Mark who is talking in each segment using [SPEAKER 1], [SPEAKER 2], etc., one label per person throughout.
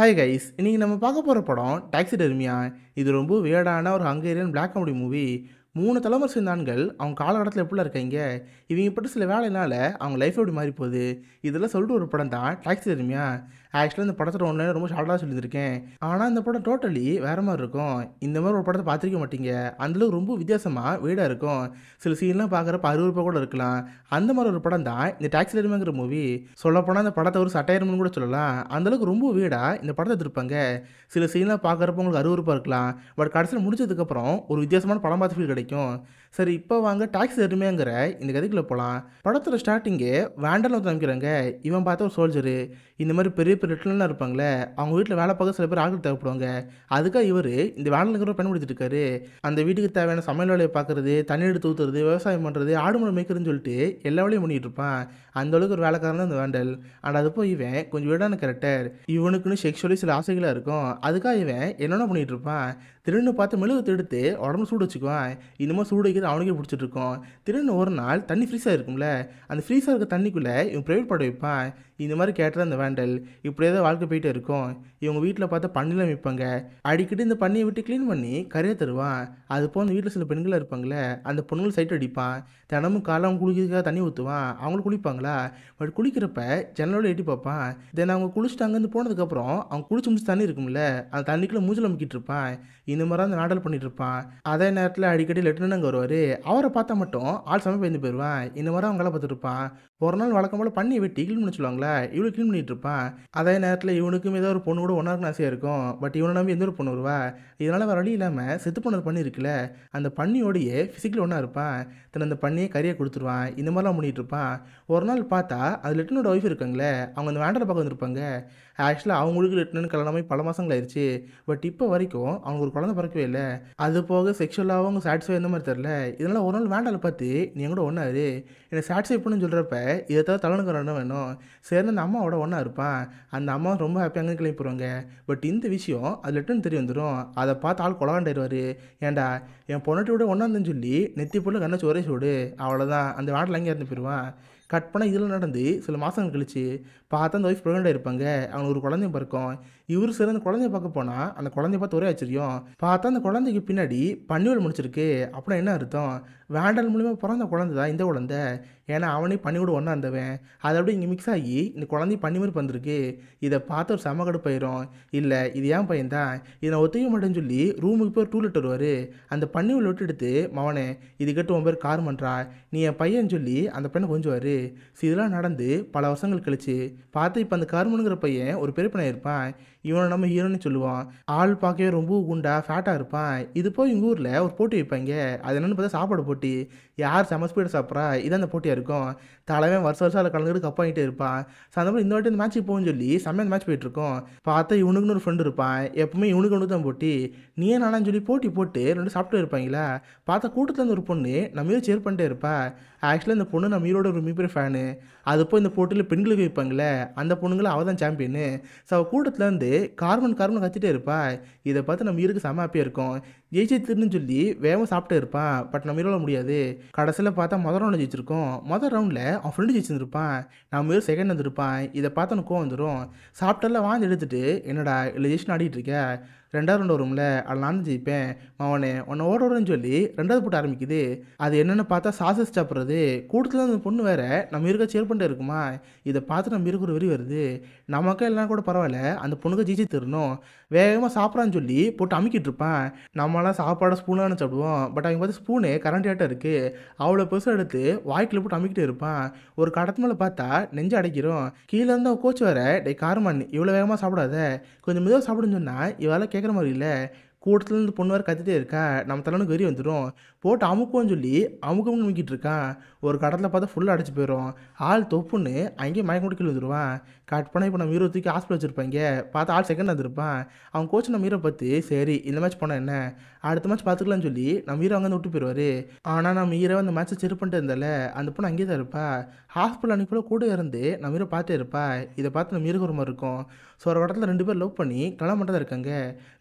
[SPEAKER 1] hi guys இன்றைக்கி நம்ம பார்க்க போகிற படம் டாக்ஸி டெர்மியா இது ரொம்ப வேடான ஒரு ஹங்கேரியன் பிளாக் காமெடி மூவி மூணு தலைமுறை சேர்ந்தான்கள் அவங்க காலகட்டத்தில் எப்படிலாம் இருக்காங்க இவங்க பட்டு சில வேலைனால அவங்க லைஃப் எப்படி மாறி போகுது இதெல்லாம் சொல்லிட்டு ஒரு படம் தான் டாக்ஸி டெர்மியா ஆக்சுவலாக இந்த படத்தில் ஒன்று ரொம்ப ஷார்ட்டாக சொல்லியிருக்கேன் ஆனால் இந்த படம் டோட்டலி வேறு மாதிரி இருக்கும் இந்த மாதிரி ஒரு படத்தை பார்த்துருக்க மாட்டீங்க அந்தளவுக்கு ரொம்ப வித்தியாசமாக வீடாக இருக்கும் சில சீன்லாம் பார்க்குறப்ப அறுவறுப்பாக கூட இருக்கலாம் அந்த மாதிரி ஒரு படம் தான் இந்த டாக்ஸி டெரிமாங்கிற மூவி சொல்லப்போனால் அந்த படத்தை ஒரு சட்டையரம்னு கூட சொல்லலாம் அந்தளவுக்கு ரொம்ப வீடாக இந்த படத்தை திருப்பாங்க சில சீன்லாம் பார்க்குறப்ப உங்களுக்கு அறுவறுப்பாக இருக்கலாம் பட் கடைசியில் முடிச்சதுக்கப்புறம் ஒரு வித்தியாசமான படம் பார்த்து ஃபீல் கிடைக்கும் சரி இப்போ வாங்க டாக்ஸ் எருமைங்கிற இந்த கதைக்குள்ளே போகலாம் படத்தில் ஸ்டார்டிங்கே வேண்டலில் ஒருத்தன் அமைக்கிறாங்க இவன் பார்த்த ஒரு சோல்ஜரு இந்த மாதிரி பெரிய பெரிய ரிட்டர்லாம் இருப்பாங்களே அவங்க வீட்டில் வேலை பார்க்க சில பேர் ஆட்கள் தேவைப்படுவாங்க அதுக்காக இவர் இந்த வேண்டலுங்கிற பயன்படுத்திட்டு அந்த வீட்டுக்கு தேவையான சமையல் வேலையை பார்க்குறது தண்ணி எடுத்து ஊற்றுறது விவசாயம் பண்ணுறது ஆடு மூலம் மேய்க்கிறதுன்னு சொல்லிட்டு எல்லா வேலையும் பண்ணிகிட்டு இருப்பான் அந்த அளவுக்கு ஒரு வேலைக்காரன் அந்த வேண்டல் ஆனால் அது போய் இவன் கொஞ்சம் வீடான கேரக்டர் இவனுக்குன்னு செக்ஷுவலி சில ஆசைகளாக இருக்கும் அதுக்காக இவன் என்னென்ன பண்ணிகிட்டு இருப்பான் திருன்னு பார்த்து மெழுகு எடுத்து உடம்பு சூடு வச்சுக்குவான் இந்த மாதிரி சூடு அடிக்கிறது அவனுக்கே பிடிச்சிட்டு இருக்கும் திடீர்னு ஒரு நாள் தண்ணி ஃப்ரீஸாக இருக்கும்ல அந்த ஃப்ரீஸாக இருக்க தண்ணிக்குள்ளே இவன் ப்ரைவேட் படம் வைப்பான் இந்த மாதிரி கேட்டால் அந்த வேண்டல் இப்படியே தான் வாழ்க்கை போயிட்டு இருக்கும் இவங்க வீட்டில் பார்த்தா பண்ணில் வைப்பாங்க அடிக்கடி இந்த பண்ணியை விட்டு க்ளீன் பண்ணி கரையை தருவான் அது அந்த வீட்டில் சில பெண்கள் இருப்பாங்களே அந்த பொண்ணுங்களை சைட் அடிப்பான் தினமும் காலம் குளிக்கிறதுக்காக தண்ணி ஊற்றுவான் அவங்களும் குளிப்பாங்களா பட் குளிக்கிறப்ப ஜன்னலோட எட்டி பார்ப்பான் தென் அவங்க குளிச்சுட்டு அங்கேருந்து போனதுக்கப்புறம் அவங்க குளிச்சு முடிச்சு தண்ணி இருக்கும்ல அந்த தண்ணிக்குள்ளே மூச்சில் அமைக்கிட்டு இருப்பான் இந்த மாதிரி அந்த நாடல் பண்ணிட்டு இருப்பான் அதே நேரத்தில் அடிக்கடி லெட்டினன் அங்கே வருவார் அவரை பார்த்தா மட்டும் ஆள் சமயம் பயந்து போயிடுவேன் இந்த மாதிரி அவங்களாம் பார்த்துட்டு இருப்பான் ஒரு நாள் வழக்கம் போல் பண்ணி வெட்டி க்ளீன் பண்ணி சொல்லுவாங்களே இவ்வளோ க்ளீன் பண்ணிட்டு இருப்பான் அதே நேரத்தில் இவனுக்கும் ஏதோ ஒரு பொண்ணு கூட ஒன்றா இருக்கும் ஆசையாக இருக்கும் பட் இவனை நம்பி எந்த ஒரு பொண்ணு வருவா இதனால் வேறு வழி இல்லாமல் செத்து போனது பண்ணி இருக்குல்ல அந்த பண்ணியோடையே ஃபிசிக்கலி ஒன்றா இருப்பான் தன் அந்த பண்ணியை கறியை கொடுத்துருவான் இந்த மாதிரிலாம் பண்ணிகிட்டு இருப்பான் ஒரு நாள் பார்த்தா அது லெட்டனோட ஒய்ஃப் இருக்காங்களே அவங்க அந்த வேண்டரை பார்க்க வந்திருப்பாங்க ஆக்சுவலாக அவங்களுக்கு லெட்டனு கல்யாணமாகி பல மாதங்கள் ஆயிடுச்சு பட் இப்போ வரைக்கும் அவங்க ஒரு குழந்தை பிறக்கவே இல்லை அது போக செக்ஷுவலாகவும் சாட்டிஸ்ஃபை இந்த மாதிரி தெரில இதனால் ஒரு நாள் வேண்டால பார்த்து நீ கூட ஒன்றாரு என்னை சாட்டிஸ்ஃபை பண்ணுன்னு சொல்கிறப்ப இதை தவிர தலைவனுக்கு வேணும் சேர்ந்து அந்த அம்மாவோட ஒன்றா இருப்பான் அந்த அம்மா ரொம்ப ஹாப்பியாக கிளம்பி போடுவாங்க பட் இந்த விஷயம் அது லெட்டர்னு தெரிய வந்துடும் அதை பார்த்து ஆள் கொலகாண்டாயிருவார் ஏன்டா என் பொண்ணாட்டி விட ஒன்றாந்துன்னு சொல்லி நெத்தி பொருள் கண்ணை சோரே சோடு அவ்வளோதான் அந்த வாட்டில் அங்கே இருந்து போயிடுவான் கட் பண்ணால் இதில் நடந்து சில மாதங்கள் கழிச்சு பார்த்தா அந்த ஒய்ஃப் ப்ரெக்னெண்டாக இருப்பாங்க அவனுக்கு ஒரு குழந்தையும் பிறக்கும் இவர் சிறந்த குழந்தைய பார்க்க போனால் அந்த குழந்தைய பார்த்து ஒரே ஆச்சரியம் பார்த்தா அந்த குழந்தைக்கு பின்னாடி பன்னிவல் முடிச்சிருக்கு அப்படின்னா என்ன அர்த்தம் வேண்டல் மூலிமா பிறந்த குழந்தை தான் இந்த குழந்தை ஏன்னா அவனே பன்னியோடு ஒன்றா இருந்தவன் அது அப்படியே இங்கே மிக்ஸ் ஆகி இந்த குழந்தை பண்ணி மாதிரி வந்திருக்கு இதை பார்த்து ஒரு செம போயிடும் இல்லை இது ஏன் பையன் தான் இதை ஒத்துக்க மாட்டேன்னு சொல்லி ரூமுக்கு போய் டூ லிட்டர் வருவார் அந்த உள்ள விட்டு எடுத்து மவனே இது கேட்டு உன் பேர் கார் பண்ணுறா நீ என் பையன் சொல்லி அந்த பையனை கொஞ்சுவார் இதெல்லாம் நடந்து பல வருஷங்கள் கழிச்சு பார்த்து இப்போ அந்த கருமனுங்கிற பையன் ஒரு பெரிய பையன் இருப்பான் இவனை நம்ம ஹீரோன்னு சொல்லுவான் ஆள் பார்க்கவே ரொம்ப குண்டா ஃபேட்டாக இருப்பான் இது போய் எங்கள் ஊரில் ஒரு போட்டி வைப்பாங்க அது என்னென்னு பார்த்தா சாப்பாடு போட்டி யார் செம ஸ்பீடாக சாப்பிட்றா இதான் அந்த போட்டியாக இருக்கும் தலைவன் வருஷம் வருஷம் அதில் கலந்துக்கிட்டு கப்பாகிட்டே இருப்பான் ஸோ அந்த மாதிரி இந்த வாட்டி இந்த மேட்ச்சுக்கு போகணும்னு சொல்லி செம்ம அந்த மேட்ச் போயிட்டுருக்கோம் பார்த்தா இவனுக்குன்னு ஒரு ஃப்ரெண்டு இருப்பான் எப்பவுமே இவனுக்கு ஒன்று தான் போட்டி நீ நானும் சொல்லி போட்டி போட்டு ரெண்டு சாப்பிட்டு இருப்பாங்களா பார்த்தா கூட்டத்தில் இருந்த ஒரு பொண்ணு நம்ம ஏதோ சேர் பண்ணிட்டே இருப்பா ஆக்சுவலாக இந்த பொண்ணு நம்ம ஈரோட ஒரு மிகப்பெரிய ஃபேனு அது போய் இந்த போட்டியில் பெண்களுக்கு வைப்பாங்களே அந்த பொண்ணுங்களை அவள் தான் சாம்பியனு ஸோ அவள் கூட்டத்துலேருந்து கார்பன் கார்மன் கத்திட்டே இருப்பா இதை பார்த்து நம்ம இருக்கு செம ஹாப்பியாக இருக்கும் திருன்னு சொல்லி வேகம் சாப்பிட்டு இருப்பான் பட் நம்ம இருவல முடியாது கடைசியில் பார்த்தா மொதல் ரவுண்டில் ஜெயிச்சிருக்கோம் மொதல் ரவுண்டில் அவன் ஃப்ரெண்டு ஜெயிச்சிருந்துருப்பான் நம்ம இரு செகண்ட் வந்திருப்பான் இதை பார்த்து உனக்கு கோவம் வந்துடும் சாப்பிட்டெல்லாம் வாங்கி எடுத்துட்டு என்னடா இல்லை ஜெயிச்சுன்னு ஆடிட்டுருக்கேன் ரெண்டாவது ரெண்டு வரும்ல அதில் நானும் ஜெயிப்பேன் அவனே உன்னை ஓட ஓடுறேன்னு சொல்லி ரெண்டாவது போட்டு ஆரம்பிக்குது அது என்னென்னு பார்த்தா சாசஸ் சாப்பிட்றது கூட்டத்தில் அந்த பொண்ணு வேறு நம்ம இருக்க சேர் பண்ணிட்டு இருக்குமா இதை பார்த்து நம்ம இருக்கிற வெறி வருது நமக்கே எல்லாம் கூட பரவாயில்ல அந்த பொண்ணுக்கு ஜிஜி தரணும் வேகமாக சாப்பிட்றான்னு சொல்லி போட்டு அமுக்கிட்டு இருப்பான் நம்மளாம் சாப்பாடு ஸ்பூனாக சாப்பிடுவோம் பட் அவங்க பார்த்து ஸ்பூனு கரண்டியாட்டம் இருக்குது அவ்வளோ பெருசாக எடுத்து வாய்க்கில் போட்டு அமுக்கிட்டு இருப்பான் ஒரு கடத்து மேலே பார்த்தா நெஞ்சு அடைக்கிறோம் கீழே இருந்தால் கோச்சு வர டே காரமான் இவ்வளோ வேகமாக சாப்பிடாத கொஞ்சம் மெதுவாக சாப்பிடுன்னு சொன்னால் இவால் கே கேட்குற மாதிரி இல்லை கூட்டத்துலேருந்து பொண்ணு வேறு கத்திட்டே இருக்கா நம்ம தலைவனுக்கு வெறி வந்துடும் போட்டு அமுக்குவோன்னு சொல்லி அமுக்கமும் நுமிக்கிட்டு இருக்கான் ஒரு கடத்தில் பார்த்தா ஃபுல்லாக அடைச்சி போயிடும் ஆள் தொப்புன்னு அங்கேயே மயக்க கீழே வந்துடுவான் கட் பண்ணால் இப்போ நம்ம மீரோ தூக்கி ஹாஸ்பிட்டல் வச்சுருப்பாங்க பார்த்தா ஆள் செகண்ட் வந்துருப்பான் அவன் கோச்சு நம்ம மீரை பார்த்து சரி இந்த மேட்ச் போனால் என்ன அடுத்த மேட்ச் பார்த்துக்கலாம்னு சொல்லி நம்ம மீரை அங்கேருந்து விட்டு போயிடுவார் ஆனால் நம்ம மீரை அந்த மேட்ச்சை செரு பண்ணிட்டு இருந்தால அந்த பொண்ணு அங்கேயே தான் இருப்பா ஹாஸ்பிட்டல் அனுப்பியில் கூட இருந்து நம்ம மீரை பார்த்தே இருப்பா இதை பார்த்து நம்ம ஹீரோ ஒரு மாதிரி இருக்கும் ஸோ ஒரு இடத்துல ரெண்டு பேர் லவ் பண்ணி கல்யாணம் மட்டும் தான் இருக்காங்க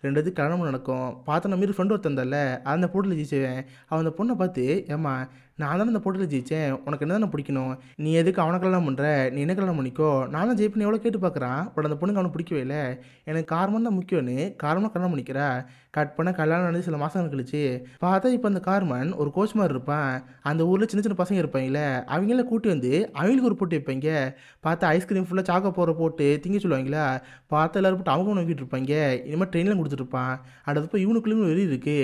[SPEAKER 1] ரெண்டு இது நடக்கும் இருக்கும் பார்த்தோன்னா நம்ம மாரி ஒருத்தன் ஒருத்தந்தல அந்த போட்டில் ஜெயிச்சுவேன் அவன் அந்த பொண்ணை பார்த்து ஏம்மா நான் தானே இந்த போட்டியில் ஜெயித்தேன் உனக்கு என்ன தானே பிடிக்கணும் நீ எதுக்கு அவனை கல்யாணம் பண்ணுற நீ என்ன கல்யாணம் பண்ணிக்கோ நானும் ஜெயிப்பேன் எவ்வளோ கேட்டு பார்க்குறான் பட் அந்த பொண்ணுக்கு அவனை பிடிக்கவே இல்லை எனக்கு கார்மன் தான் முக்கியம்னு காரணம் கல்யாணம் பண்ணிக்கிறா கட் பண்ண கல்யாணம் நடந்து சில மாதங்கள் கழிச்சு பார்த்தா இப்போ அந்த கார்மன் ஒரு கோச் மாதிரி இருப்பான் அந்த ஊரில் சின்ன சின்ன பசங்க இருப்பாங்கல்ல அவங்கள கூட்டி வந்து அவங்களுக்கு ஒரு போட்டி வைப்பாங்க பார்த்தா ஐஸ்கிரீம் ஃபுல்லாக சாக்க போகிற போட்டு திங்க சொல்லுவாங்களா பார்த்தா எல்லோரும் போட்டு அவங்க நோக்கிட்டு இருப்பாங்க இனிமேல் ட்ரெயினில் கொடுத்துட்ருப்பான் அடுத்தப்போ இவனுக்குள்ளேயும் வெளியே இருக்குது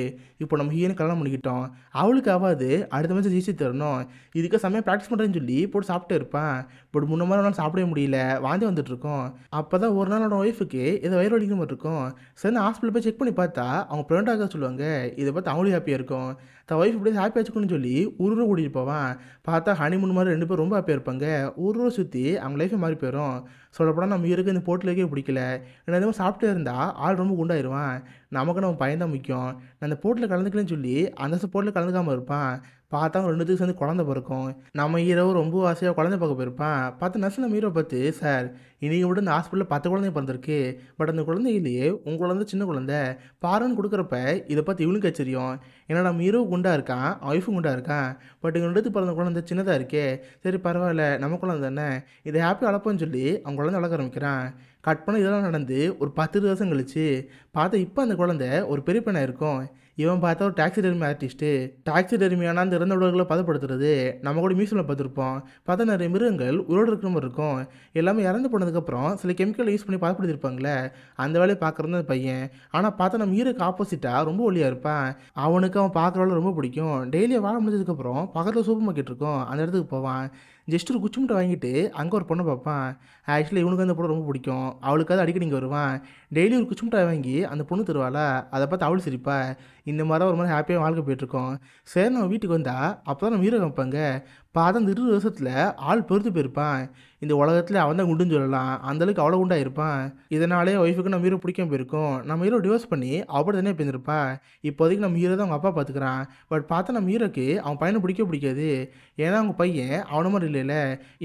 [SPEAKER 1] இப்போ நம்ம ஹீரனு கல்யாணம் பண்ணிக்கிட்டோம் அவளுக்கு ஆகாது அடுத்த மேட்ச் பிடிச்சி தரணும் இதுக்கு செம்மையாக ப்ராக்டிஸ் பண்ணுறேன்னு சொல்லி போட்டு சாப்பிட்டு இருப்பேன் பட் முன்ன மாதிரி சாப்பிடவே முடியல வாந்தி வந்துட்டுருக்கும் அப்போ தான் ஒரு நாளோட ஒய்ஃபுக்கு இதை வயிறு வலிக்கிற மாதிரி இருக்கும் சரி ஹாஸ்பிட்டல் போய் செக் பண்ணி பார்த்தா அவங்க ப்ரெண்ட் சொல்லுவாங்க இதை பார்த்து அவங்களும் ஹாப்பியாக இருக்கும் தான் ஒய்ஃப் இப்படி ஹாப்பியாக வச்சுக்கணும்னு சொல்லி ஊரூரை கூட்டிகிட்டு போவேன் பார்த்தா ஹனிமூன் மாதிரி ரெண்டு பேரும் ரொம்ப ஹாப்பியாக இருப்பாங்க ஊரூரை சுற்றி அவங்க லைஃபே மாறி போயிடும் சொல்லப்போனால் நம்ம இருக்க இந்த போட்டிலேயே பிடிக்கல என்ன எதுவும் சாப்பிட்டு இருந்தால் ஆள் ரொம்ப குண்டாயிருவான் நமக்கு நம்ம பயன் தான் முக்கியம் நான் அந்த போட்டில் கலந்துக்கலன்னு சொல்லி அந்த போட்டில் கலந்துக்காமல் இருப்பான் பார்த்தா அவங்க ரெண்டுத்துக்கு சேர்ந்து குழந்த பிறக்கும் நம்ம ஹீரோ ரொம்ப ஆசையாக குழந்தை பார்க்க போயிருப்பான் பார்த்து நர்ஸ் நம்ம ஹீரோ பார்த்து சார் இன்றைக்கி விட இந்த ஹாஸ்பிட்டலில் பத்து குழந்தை பிறந்திருக்கு பட் அந்த குழந்தையிலேயே உங்கள் குழந்தை சின்ன குழந்தை பாருன்னு கொடுக்குறப்ப இதை பார்த்து இவனுக்கு ஆச்சரியம் ஏன்னா நம்ம ஹீரோ குண்டாக இருக்கான் ஒய்ஃபும் குண்டாக இருக்கான் பட் இவங்க ரெண்டுத்து பிறந்த குழந்தை சின்னதாக இருக்கே சரி பரவாயில்ல நம்ம குழந்தை தானே இதை ஹாப்பியாக வளர்ப்போன்னு சொல்லி அவங்க குழந்தை வளர்க்க ஆரம்பிக்கிறான் கட் பண்ண இதெல்லாம் நடந்து ஒரு பத்து வருஷம் கழிச்சு பார்த்தா இப்போ அந்த குழந்தை ஒரு பெரிய பெண்ணாக இருக்கும் இவன் பார்த்தா ஒரு டாக்ஸி டெர்மி ஆர்டிஸ்ட்டு டாக்ஸி டெர்மியானா அந்த இறந்த உடல்களை பதப்படுத்துறது நம்ம கூட மியூசியமில் பார்த்துருப்போம் பார்த்தா நிறைய மிருகங்கள் உயிரோடு இருக்கிற மாதிரி இருக்கும் எல்லாமே இறந்து போனதுக்கப்புறம் சில கெமிக்கல் யூஸ் பண்ணி பதப்படுத்திருப்பாங்களே அந்த வேலையை பார்க்குறது அந்த பையன் ஆனால் பார்த்தா நம்ம ஈருக்கு ஆப்போசிட்டாக ரொம்ப ஒளியாக இருப்பான் அவனுக்கு அவன் பார்க்குறவள ரொம்ப பிடிக்கும் டெய்லியாக வாழ முடிஞ்சதுக்கப்புறம் பக்கத்தில் சூப்பர் மார்க்கெட் இருக்கும் அந்த இடத்துக்கு போவான் ஜஸ்ட் ஒரு குச்சி வாங்கிட்டு அங்கே ஒரு பொண்ணை பார்ப்பான் ஆக்சுவலி இவனுக்கு அந்த பொண்ணு ரொம்ப பிடிக்கும் அவளுக்காவது அடிக்கடி இங்கே வருவான் டெய்லி ஒரு குச்சி வாங்கி அந்த பொண்ணு தருவாளா அதை பார்த்து அவள் சிரிப்பா இந்த மாதிரி ஒரு மாதிரி ஹாப்பியாக வாழ்க்கை போயிட்டுருக்கோம் சரி நம்ம வீட்டுக்கு வந்தால் அப்போ தான் நம்ம ஹீரோ வைப்பாங்க பார்த்தா அந்த இருபது வருஷத்தில் ஆள் பொறுத்து போயிருப்பான் இந்த உலகத்தில் அவன் தான் குண்டுன்னு சொல்லலாம் அந்தளவுக்கு அவ்வளோ குண்டாக இருப்பான் இதனாலே ஒய்ஃபுக்கு நம்ம ஹீரோ பிடிக்காம போயிருக்கோம் நம்ம ஹீரோ டிவோர்ஸ் பண்ணி அவ்வளோ தானே போயிருந்துருப்பா இப்போதைக்கு நம்ம ஹீரோ தான் அவங்க அப்பா பார்த்துக்கிறான் பட் பார்த்தா நம்ம ஹீரோக்கு அவன் பையனை பிடிக்க பிடிக்காது ஏன்னா அவங்க பையன் அவன மாதிரி இல்லைல்ல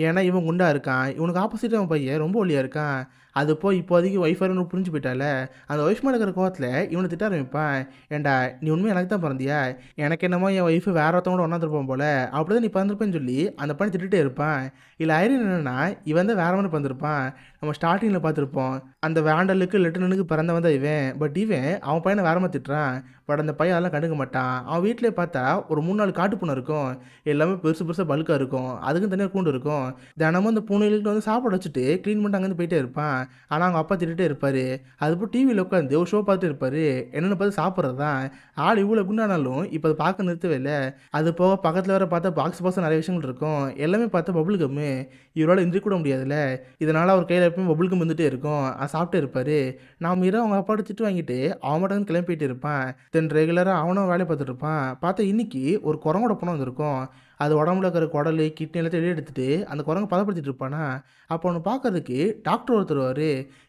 [SPEAKER 1] ஏன்னா இவன் குண்டாக இருக்கான் இவனுக்கு ஆப்போசிட் அவன் பையன் ரொம்ப ஒல்லியாக இருக்கான் அது போய் இப்போதைக்கு ஒய்ஃப் ஒன்று புரிஞ்சு போயிட்டால அந்த ஒய்ஃப் மேலே இருக்கிற கோவத்தில் இவனை திட்ட ஆரம்பிப்பான் ஏண்டா நீ உண்மையாக எனக்கு தான் பிறந்தியா எனக்கு என்னமோ என் ஒய்ஃப் வேற ஒருத்தவங்க உணர்ந்துருப்பான் போல அப்படி தான் நீ பிறந்திருப்பேன்னு சொல்லி அந்த பையன் திட்டுகிட்டே இருப்பான் இல்லை ஐரன் என்னென்னா இவன் தான் வேற மாதிரி பிறந்திருப்பான் நம்ம ஸ்டார்டிங்கில் பார்த்துருப்போம் அந்த வேண்டலுக்கு லெட்டனனுக்கு பிறந்தவன் தான் இவன் பட் இவன் அவன் பையனை வேற மாதிரி திட்டுறான் பட் அந்த பையன் அதெல்லாம் கண்டுக்க மாட்டான் அவன் வீட்டிலே பார்த்தா ஒரு மூணு நாள் காட்டு பூனை இருக்கும் எல்லாமே பெருசு பெருசாக பல்காக இருக்கும் அதுக்கும் தனியாக கூண்டு இருக்கும் தினமும் அந்த பூனைகளுக்கு வந்து சாப்பாடு வச்சுட்டு க்ளீன் பண்ணிட்டு அங்கேருந்து போயிட்டே இருப்பான் ஆனால் அவங்க அப்பா திட்டுகிட்டே இருப்பார் போய் டிவியில் உட்காந்து ஒரு ஷோ பார்த்துட்டு இருப்பார் என்னென்னு பார்த்து சாப்பிட்றது தான் ஆள் இவ்வளோ குண்டானாலும் இப்போ அதை பார்க்க நிறுத்தவே இல்லை அது போக பக்கத்தில் வர பார்த்தா பாக்ஸ் பாக்ஸ் நிறைய விஷயங்கள் இருக்கும் எல்லாமே பார்த்தா பபுள் கம்மு இவரால் இன்றி கூட முடியாதுல்ல இதனால் அவர் கையில் எப்பவுமே பபுள் கம் வந்துகிட்டே இருக்கும் அது சாப்பிட்டே இருப்பார் நான் மீறா அவங்க அப்பா திட்டு வாங்கிட்டு அவன் மட்டும் கிளம்பிட்டு இருப்பான் தென் ரெகுலராக அவனும் வேலையை பார்த்துட்டு இருப்பான் பார்த்தா இன்றைக்கி ஒரு குரங்கோட பணம் வந்திருக்கும் அது உடம்புல இருக்கிற குடல் கிட்னி எல்லாத்தையும் வெளியே எடுத்துகிட்டு அந்த குரங்கு பதப்படுத்திட்டு இருப்பானா அப்போ ஒன்று பார்க்கறதுக்கு டாக்டர் ஒருத்தர்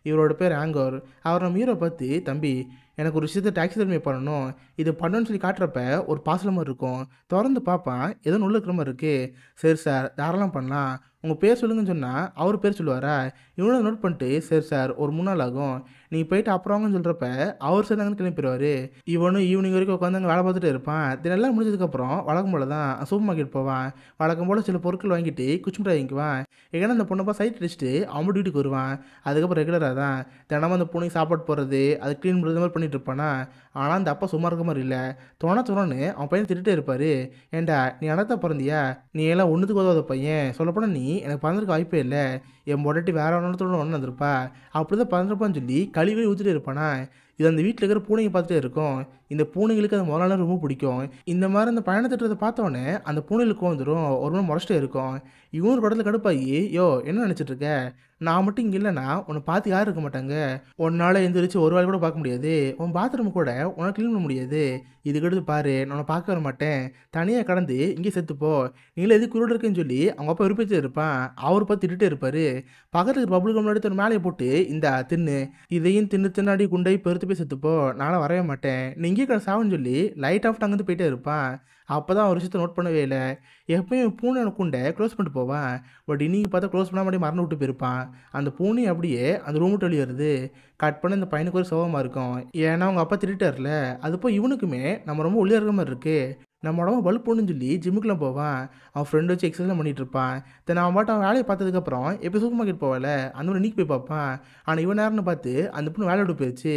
[SPEAKER 1] இவரோட பேர் ஆங்கர் அவர் நம்ம ஹீரோ பார்த்து தம்பி எனக்கு ஒரு விஷயத்தை டாக்ஸி தன்மை பண்ணணும் இது பண்ணணும்னு சொல்லி காட்டுறப்ப ஒரு பாசல மாதிரி இருக்கும் திறந்து பார்ப்பேன் ஏதோ உள்ள இருக்கிற மாதிரி இருக்குது சரி சார் தாராளம் பண்ணலாம் உங்கள் பேர் சொல்லுங்கன்னு சொன்னால் அவர் பேர் சொல்லுவாரா இவனை நோட் பண்ணிட்டு சரி சார் ஒரு மூணு நாள் ஆகும் நீ போயிட்டு அப்புறம்னு சொல்கிறப்ப அவர் சேர்ந்தாங்கன்னு கிளம்பிடுவார் இவனும் ஈவினிங் வரைக்கும் உட்காந்து அங்கே வேலை பார்த்துட்டு இருப்பான் தினெல்லாம் முடிஞ்சதுக்கப்புறம் வழக்கம் போல் தான் சூப்பர் மார்க்கெட் போவான் வழக்கம் போல் சில பொருட்கள் வாங்கிட்டு குச்சி முட்டை வாங்கிக்குவான் ஏன்னா அந்த பொண்ணப்பா சைட் அடிச்சுட்டு அவன் டியூட்டிக்கு வருவான் அதுக்கப்புறம் ரெகுலராக தான் தினமும் அந்த பூனைக்கு சாப்பாடு போடுறது அது க்ளீன் பண்ணுறது மாதிரி பண்ணிகிட்டு இருப்பானா ஆனால் அந்த அப்பா சும்மா இருக்க மாதிரி இல்லை தோண தோணு அவன் பையன் திட்டுட்டே இருப்பார் ஏண்டா நீ அனத்த பிறந்தியா நீ எல்லாம் ஒன்றுத்துக்கு உதவாத பையன் சொல்லப்போனால் நீ எனக்கு பிறந்திருக்க வாய்ப்பே இல்லை என் பொடட்டி வேறு ஒன்றத்தோட ஒன்று வந்திருப்பா அப்படி தான் பிறந்திருப்பான்னு சொல்லி கழிவு ஊற்றிட்டு இருப்பானா இது அந்த வீட்டில் இருக்கிற பூனைங்க பார்த்துட்டே இருக்கும் இந்த பூனைகளுக்கு அது முதலாளர் ரொம்ப பிடிக்கும் இந்த மாதிரி அந்த பயண திட்டத்தை பார்த்தோன்னே அந்த பூனைகளுக்கு வந்துடும் ஒரு நாள் முறைச்சிட்டே இருக்கும் இவன் ஒரு படத்தில் கடுப்பாகி யோ என்ன நினச்சிட்டு இருக்க நான் மட்டும் இங்கே இல்லைனா உன்னை பார்த்து யாரும் இருக்க மாட்டாங்க உன்னால் எந்திரிச்சு ஒரு வாழ் கூட பார்க்க முடியாது உன் பாத்ரூம் கூட உனக்கு க்ளீன் பண்ண முடியாது இதுக்கடுத்து பாரு நான் உன்னை பார்க்க வர மாட்டேன் தனியாக கடந்து இங்கே செத்துப்போ நீங்களே எது குருடு இருக்குன்னு சொல்லி அவங்க அப்பா விருப்பத்தில் இருப்பான் அவர் பார்த்து திட்டுட்டே இருப்பார் பக்கத்துக்கு பப்ளிக் முன்னாடி ஒரு மேலே போட்டு இந்த தின்னு இதையும் தின்னு தின்னாடி குண்டை பெருத்து போய் செத்துப்போ நானும் வரவே மாட்டேன் நீங்கள் எங்கேயும் கடை சாவுன்னு சொல்லி லைட் ஆஃப்ட் அங்கேருந்து போயிட்டே இருப்பான் அப்போ தான் ஒரு விஷயத்தை நோட் பண்ணவே இல்லை எப்பயும் பூனை குண்டை க்ளோஸ் பண்ணிட்டு போவான் பட் இன்றைக்கி பார்த்தா க்ளோஸ் பண்ணால் அப்படியே மறந்து விட்டு போயிருப்பான் அந்த பூனை அப்படியே அந்த ரூம் விட்டு வெளியே வருது கட் பண்ண இந்த பையனுக்கு ஒரு சோகமாக இருக்கும் ஏன்னா அவங்க அப்பா வரல அது போய் இவனுக்குமே நம்ம ரொம்ப உள்ளே இருக்கிற மாதிரி இருக்குது நம்ம உடம்பு வலுப்பணும்னு சொல்லி ஜிம்முக்குலாம் போவேன் அவன் ஃப்ரெண்டு வச்சு எக்ஸசைஸ்லாம் பண்ணிகிட்டு இருப்பான் தென் அவன் பாட்டு அவன் வேலையை பார்த்ததுக்கப்புறம் எப்போ சூப்பர் மார்க்கெட் போகல அந்த ஒரு நீக்கி போய் பார்ப்பான் ஆனால் இவன் நேரம்னு பார்த்து அந்த பொண்ணு வேலை விட்டு போயிடுச்சு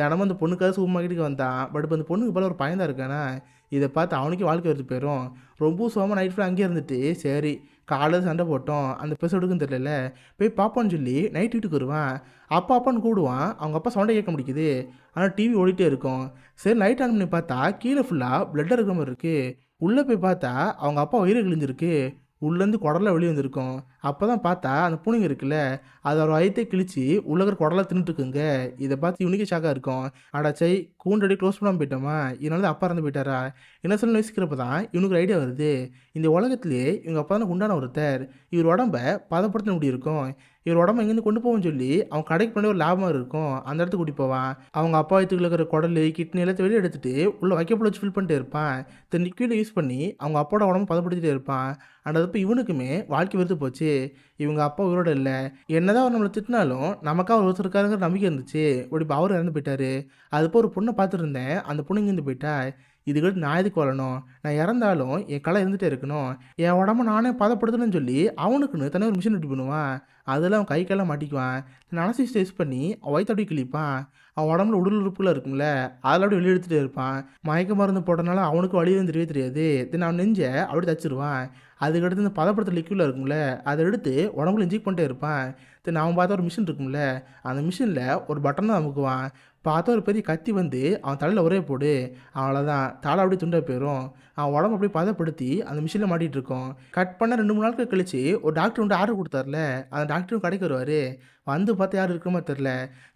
[SPEAKER 1] தினமும் அந்த பொண்ணுக்காக சூப்பர் மார்க்கெட்டுக்கு வந்தான் பட் இப்போ அந்த பொண்ணுக்கு போல ஒரு பயன்தான் இருக்கானே இதை பார்த்து அவனுக்கே வாழ்க்கை வருது போயிடும் ரொம்ப சோமாக நைட் ஃபுல்லாக அங்கேயே இருந்துட்டு சரி காலையில் சண்டை போட்டோம் அந்த எடுக்குன்னு தெரியல போய் பார்ப்போன்னு சொல்லி நைட் வீட்டுக்கு வருவான் அப்பா அப்பான்னு கூடுவான் அவங்க அப்பா சவுண்டை கேட்க முடிக்குது ஆனால் டிவி ஓடிட்டே இருக்கும் சரி நைட் ஆன் பண்ணி பார்த்தா கீழே ஃபுல்லாக பிளட்டாக இருக்கிற மாதிரி இருக்குது உள்ளே போய் பார்த்தா அவங்க அப்பா உயிரை கிழிஞ்சிருக்கு உள்ளேருந்து குடலை வெளியே வந்திருக்கும் அப்போ தான் பார்த்தா அந்த பூனைங்க இருக்குல்ல அதோட வயத்தை கிழிச்சு உள்ளகர் குடலை தின்னுட்டுருக்குங்க இதை பார்த்து இவனுக்கே ஷாக்காக இருக்கும் அடாச்சை கூண்டடி க்ளோஸ் பண்ணாமல் போயிட்டோமா இதனால அப்பா இறந்து போயிட்டாரா என்ன சொல்ல யோசிக்கிறப்ப தான் இவனுக்கு ஐடியா வருது இந்த உலகத்திலே இவங்க அப்பா தானே உண்டான ஒருத்தர் இவர் உடம்ப பதப்படுத்த முடியிருக்கும் இவர் உடம்பு எங்கேருந்து கொண்டு போவோம்னு சொல்லி அவன் கடைக்கு பண்ணி ஒரு லாபம் இருக்கும் அந்த இடத்துக்கு கூட்டி போவான் அவங்க அப்பா வயிற்றுக்குள்ள இருக்கிற குடல் கிட்னி எல்லாத்தையும் வெளியே எடுத்துகிட்டு உள்ள வைக்கப்பட வச்சு ஃபில் பண்ணிட்டு இருப்பான் தென் லிக்யூடை யூஸ் பண்ணி அவங்க அப்பாவோட உடம்பு பதப்படுத்திட்டே இருப்பான் அண்ட் அதப்போ இவனுக்குமே வாழ்க்கை வெறுத்து போச்சு இவங்க அப்பா உயிரோட இல்லை என்னதான் அவர் நம்மளை திட்டினாலும் நமக்காக அவர் ஒருத்தர் இருக்காருங்கிற நம்பிக்கை இருந்துச்சு இப்படி இப்போ அவர் இறந்து போயிட்டாரு அதுப்போ ஒரு பொண்ணை பார்த்துருந்தேன் அந்த பொண்ணு இங்கேருந்து போயிட்டா இதுக்கு நான் எதுக்கு வளரணும் நான் இறந்தாலும் என் கலை இருந்துகிட்டே இருக்கணும் என் உடம்ப நானே பதப்படுத்தணும்னு சொல்லி அவனுக்குன்னு தனியாக ஒரு மிஷின் ரெடி பண்ணுவான் அதில் அவன் கை கையெல்லாம் மாட்டிக்குவான் நனசி டேஸ்ட் பண்ணி வயிற்று அப்படியே கிழிப்பான் அவன் உடம்புல உடல் உறுப்புலாம் இருக்கும்ல அதில் அப்படியே வெளியே எடுத்துகிட்டே இருப்பான் மயக்க மருந்து போட்டனால அவனுக்கு வழி தெரியவே தெரியாது தென் அவன் நெஞ்ச அப்படி தச்சிருவான் அதுக்கடுத்து இந்த பதப்படுத்த லிக்யூடில் இருக்கும்ல அதை எடுத்து உடம்புல இன்ஜெக்ட் பண்ணிட்டே இருப்பான் தென் அவன் பார்த்தா ஒரு மிஷின் இருக்கும்ல அந்த மிஷினில் ஒரு பட்டனை அமுக்குவான் பார்த்தா ஒரு பெரிய கத்தி வந்து அவன் தலையில் ஒரே போடு அவ்வளோதான் தலை அப்படியே துண்டை போயிடும் அவன் உடம்பு அப்படியே பதப்படுத்தி அந்த மிஷினில் மாட்டிகிட்டு இருக்கோம் கட் பண்ண ரெண்டு மூணு நாட்கள் கழிச்சு ஒரு டாக்டர் வந்து ஆர்டர் கொடுத்தாருல அந்த டாக்டரும் கடைக்கு வருவார் வந்து பார்த்தா யார் இருக்கிற மாதிரி தெரில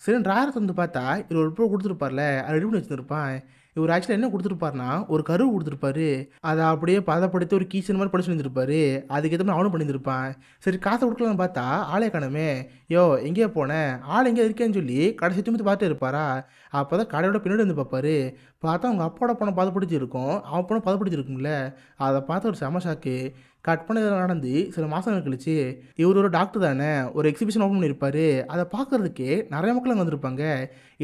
[SPEAKER 1] சரி ஆர்டர் வந்து பார்த்தா இவர் ஒரு பூ கொடுத்துருப்பார்ல அதை ரெடி பண்ணி வச்சுருப்பான் இவர் ஆக்சுவலாக என்ன கொடுத்துருப்பாருன்னா ஒரு கருவு கொடுத்துருப்பாரு அதை அப்படியே பதப்படுத்தி ஒரு கீசன் மாதிரி படிச்சு வந்துருப்பாரு அதுக்கேற்ற மாதிரி அவனும் பண்ணியிருப்பான் சரி காசை கொடுக்கலாம்னு பார்த்தா ஆளே காணமே யோ எங்கேயே போனேன் ஆள் எங்கேயா இருக்கேன்னு சொல்லி கடைசி திரும்பி பார்த்துட்டு இருப்பாரா அப்போ தான் கடையோட பின்னாடி வந்து பார்ப்பாரு பார்த்தா அவங்க அப்போட பணம் பதப்படுத்தி இருக்கும் அவன் பணம் பதப்படுத்தி இருக்கும்ல அதை பார்த்த ஒரு செம கட் பண்ணதில் நடந்து சில மாதங்கள் கழிச்சு இவர் ஒரு டாக்டர் தானே ஒரு எக்ஸிபிஷன் ஓப்பன் பண்ணியிருப்பார் அதை பார்க்குறதுக்கே நிறைய மக்கள் அங்கே வந்திருப்பாங்க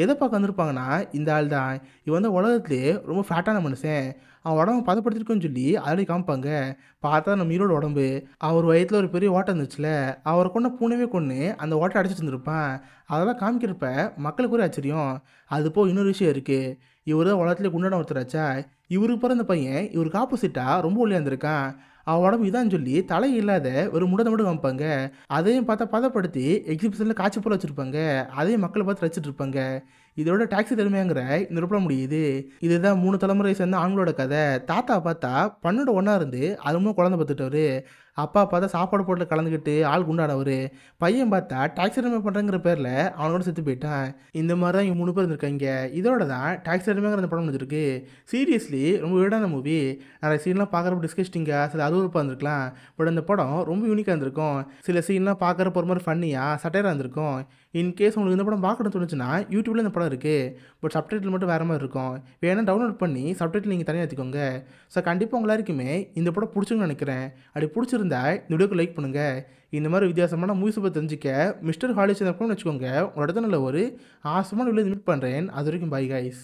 [SPEAKER 1] எதை பார்க்க வந்திருப்பாங்கன்னா இந்த ஆள் தான் இவன் வந்து உலகத்துலேயே ரொம்ப ஃபேட்டான மனுஷன் அவன் உடம்பு பதப்படுத்திருக்கோன்னு சொல்லி அதிலே காமிப்பாங்க பார்த்தா நம்ம ஈரோடு உடம்பு அவர் வயத்தில் ஒரு பெரிய ஓட்டம் இருந்துச்சுல அவரை கொண்ட பூனைவே கொண்டு அந்த ஓட்டை அடிச்சிட்டு இருந்திருப்பான் அதெல்லாம் காமிக்கிறப்ப மக்களுக்கு ஒரு ஆச்சரியம் அது போக இன்னொரு விஷயம் இருக்குது இவர் தான் உலகத்துலேயே குண்டான ஒருத்தராச்சா இவருக்கு பிறந்த பையன் இவருக்கு ஆப்போசிட்டாக ரொம்ப ஒளியாக இருந்திருக்கான் அவன் உடம்பு இதான் சொல்லி தலை இல்லாத ஒரு முடத்தை மட்டும் வைப்பாங்க அதையும் பார்த்தா பதப்படுத்தி எக்ஸிபிஷனில் காட்சி போல் வச்சுருப்பாங்க அதையும் மக்களை பார்த்து ரசிச்சுட்டு இருப்பாங்க இதோட டாக்ஸி திறமையாங்கிற இந்த ரொம்ப முடியுது இதுதான் மூணு தலைமுறை சேர்ந்த ஆண்களோட கதை தாத்தா பார்த்தா பண்ணோட ஒன்றா இருந்து அது மூணு குழந்தை பார்த்துட்டவர் அப்பா பார்த்தா சாப்பாடு போட்டில் கலந்துக்கிட்டு ஆள் குண்டானவர் பையன் பார்த்தா டாக்ஸி ரெமே பண்ணுறங்கிற பேரில் அவனோட செத்து போயிட்டான் இந்த மாதிரி தான் இங்கே மூணு பேர் இருந்திருக்காங்க இதோட தான் டாக்ஸி ரெமேங்கிற அந்த படம் வந்துருக்கு சீரியஸ்லி ரொம்ப வீடான மூவி நிறைய சீன்லாம் பார்க்குறப்ப டிஸ்கஸ்டிங்காக சில அறுவறுப்பாக இருந்திருக்கலாம் பட் அந்த படம் ரொம்ப யூனிக்காக இருந்திருக்கும் சில சீன்லாம் பார்க்குறப்ப ஒரு மாதிரி ஃபன்னியாக சட்டையாக இருந்திருக்கும் இன்கேஸ் உங்களுக்கு இந்த படம் பார்க்கணும்னு தோணுச்சுன்னா யூடியூப்ல இந்த படம் இருக்குது பட் சப்டைட்டில் மட்டும் வேறு மாதிரி இருக்கும் வேணால் டவுன்லோட் பண்ணி சப்டைட்டில் நீங்கள் தனியாக எடுத்துக்கோங்க ஸோ கண்டிப்பாக உங்களா இந்த படம் பிடிச்சிங்கன்னு நினைக்கிறேன் அப்படி பிடிச்சிரு பிடிச்சிருந்தால் இந்த வீடியோக்கு லைக் பண்ணுங்கள் இந்த மாதிரி வித்தியாசமான மூவிஸ் பற்றி தெரிஞ்சிக்க மிஸ்டர் ஹாலிஸ் வச்சுக்கோங்க உங்களோட நல்ல ஒரு ஆசமான வீடியோ மீட் பண்ணுறேன் அது வரைக்கும் பை கைஸ்